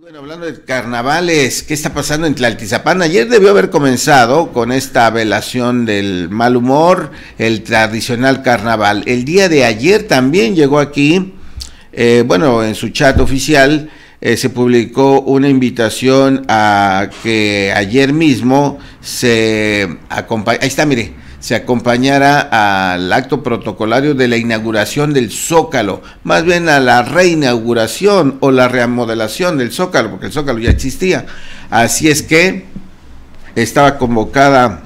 Bueno, hablando de carnavales, ¿qué está pasando en Tlaltizapán? Ayer debió haber comenzado con esta velación del mal humor, el tradicional carnaval. El día de ayer también llegó aquí, eh, bueno, en su chat oficial eh, se publicó una invitación a que ayer mismo se acompañe. Ahí está, mire, se acompañara al acto protocolario de la inauguración del Zócalo, más bien a la reinauguración o la remodelación del Zócalo, porque el Zócalo ya existía. Así es que estaba convocada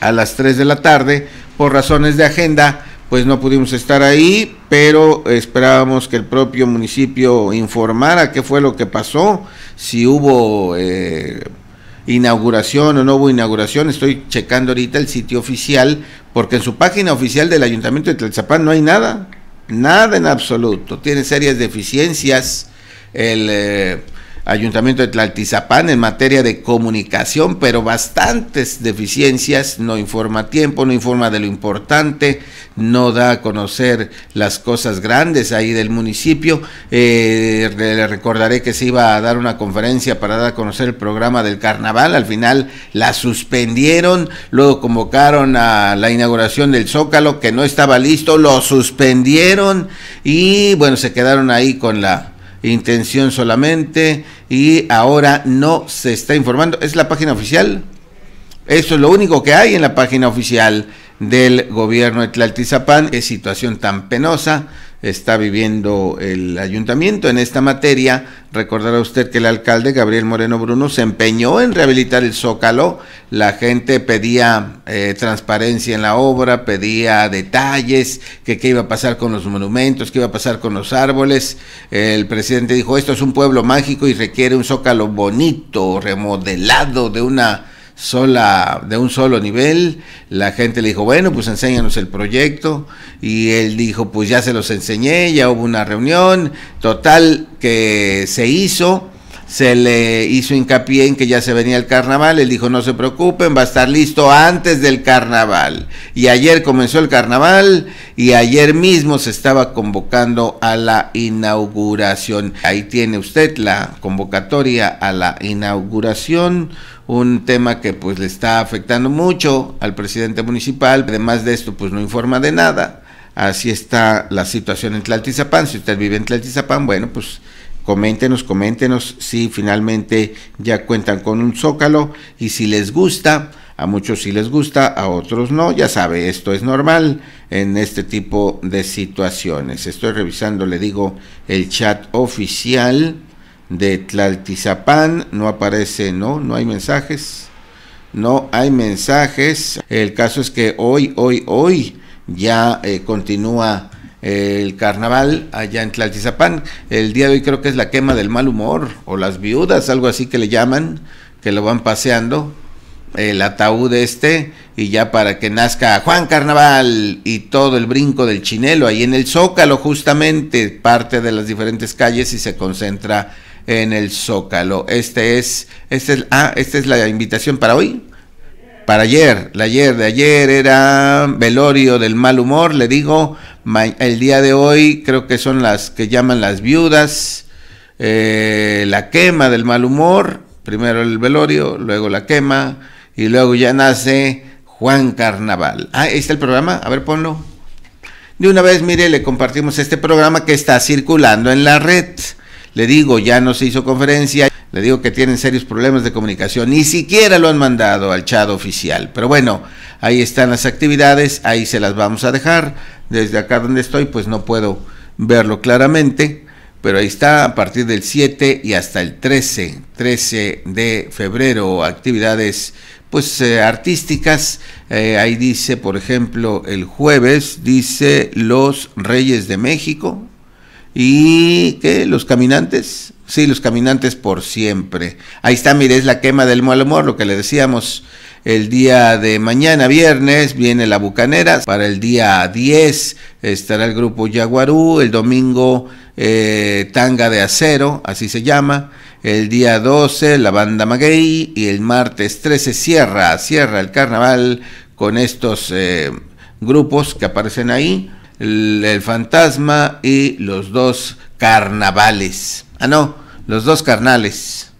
a las 3 de la tarde por razones de agenda pues no pudimos estar ahí, pero esperábamos que el propio municipio informara qué fue lo que pasó, si hubo eh, inauguración o no hubo inauguración. Estoy checando ahorita el sitio oficial, porque en su página oficial del Ayuntamiento de Tlaxapán no hay nada, nada en absoluto. Tiene serias deficiencias. El. Eh, Ayuntamiento de Tlaltizapán en materia de comunicación, pero bastantes deficiencias, no informa tiempo, no informa de lo importante, no da a conocer las cosas grandes ahí del municipio. Eh, le recordaré que se iba a dar una conferencia para dar a conocer el programa del carnaval, al final la suspendieron, luego convocaron a la inauguración del Zócalo que no estaba listo, lo suspendieron y bueno, se quedaron ahí con la intención solamente y ahora no se está informando. ¿Es la página oficial? Eso es lo único que hay en la página oficial del gobierno de Tlaltizapán. es situación tan penosa está viviendo el ayuntamiento en esta materia. Recordará usted que el alcalde Gabriel Moreno Bruno se empeñó en rehabilitar el zócalo. La gente pedía eh, transparencia en la obra, pedía detalles, que qué iba a pasar con los monumentos, qué iba a pasar con los árboles. El presidente dijo, esto es un pueblo mágico y requiere un zócalo bonito, remodelado, de una sola, de un solo nivel. La gente le dijo, bueno, pues enséñanos el proyecto. Y él dijo, pues ya se los enseñé, ya hubo una reunión. Total, que se hizo, se le hizo hincapié en que ya se venía el carnaval. Él dijo, no se preocupen, va a estar listo antes del carnaval. Y ayer comenzó el carnaval y ayer mismo se estaba convocando a la inauguración. Ahí tiene usted la convocatoria a la inauguración un tema que pues le está afectando mucho al presidente municipal. Además de esto, pues no informa de nada. Así está la situación en Tlaltizapán. Si usted vive en Tlaltizapán, bueno, pues coméntenos, coméntenos si finalmente ya cuentan con un zócalo y si les gusta. A muchos sí les gusta, a otros no. Ya sabe, esto es normal en este tipo de situaciones. Estoy revisando, le digo, el chat oficial de Tlaltizapán, no aparece, no, no hay mensajes, no hay mensajes. El caso es que hoy, hoy, hoy ya eh, continúa el carnaval allá en Tlaltizapán. El día de hoy creo que es la quema del mal humor o las viudas, algo así que le llaman, que lo van paseando el ataúd este y ya para que nazca Juan Carnaval y todo el brinco del chinelo ahí en el zócalo justamente parte de las diferentes calles y se concentra en el Zócalo. Este es, este es, ah, esta es la invitación para hoy. Para ayer, la ayer de ayer era velorio del mal humor, le digo, el día de hoy creo que son las que llaman las viudas, eh, la quema del mal humor, primero el velorio, luego la quema y luego ya nace Juan Carnaval. Ah, ahí está el programa, a ver ponlo. De una vez, mire, le compartimos este programa que está circulando en la red. Le digo, ya no se hizo conferencia, le digo que tienen serios problemas de comunicación, ni siquiera lo han mandado al chat oficial. Pero bueno, ahí están las actividades, ahí se las vamos a dejar. Desde acá donde estoy, pues no puedo verlo claramente, pero ahí está a partir del 7 y hasta el 13, 13 de febrero, actividades pues eh, artísticas. Eh, ahí dice, por ejemplo, el jueves, dice Los Reyes de México, y que los caminantes, sí, los caminantes por siempre. Ahí está, mire, es la quema del mal humor, lo que le decíamos el día de mañana, viernes, viene la Bucanera. Para el día 10 estará el grupo Yaguarú. El domingo, eh, Tanga de Acero, así se llama. El día 12, la banda Maguey. Y el martes 13, cierra, cierra el carnaval con estos eh, grupos que aparecen ahí el, fantasma y los dos carnavales. Ah, no, los dos carnales.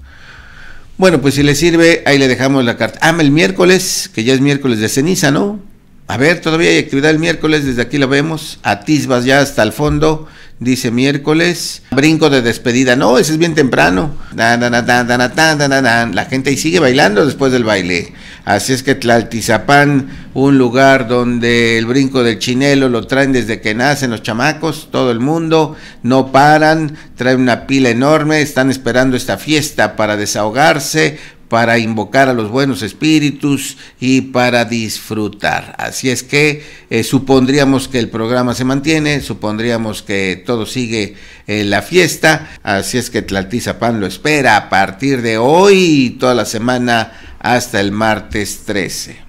Bueno, pues si le sirve, ahí le dejamos la carta. Ah, el miércoles, que ya es miércoles de ceniza, ¿no? A ver, todavía hay actividad el miércoles, desde aquí lo vemos. Atisbas ya hasta el fondo, dice miércoles. Brinco de despedida, no, ese es bien temprano. La gente ahí sigue bailando después del baile. Así es que Tlaltizapán, un lugar donde el brinco del chinelo lo traen desde que nacen los chamacos, todo el mundo, no paran, traen una pila enorme, están esperando esta fiesta para desahogarse, para invocar a los buenos espíritus y para disfrutar. Así es que eh, supondríamos que el programa se mantiene, supondríamos que todo sigue en eh, la fiesta, así es que Tlaltizapán lo espera a partir de hoy toda la semana hasta el martes 13.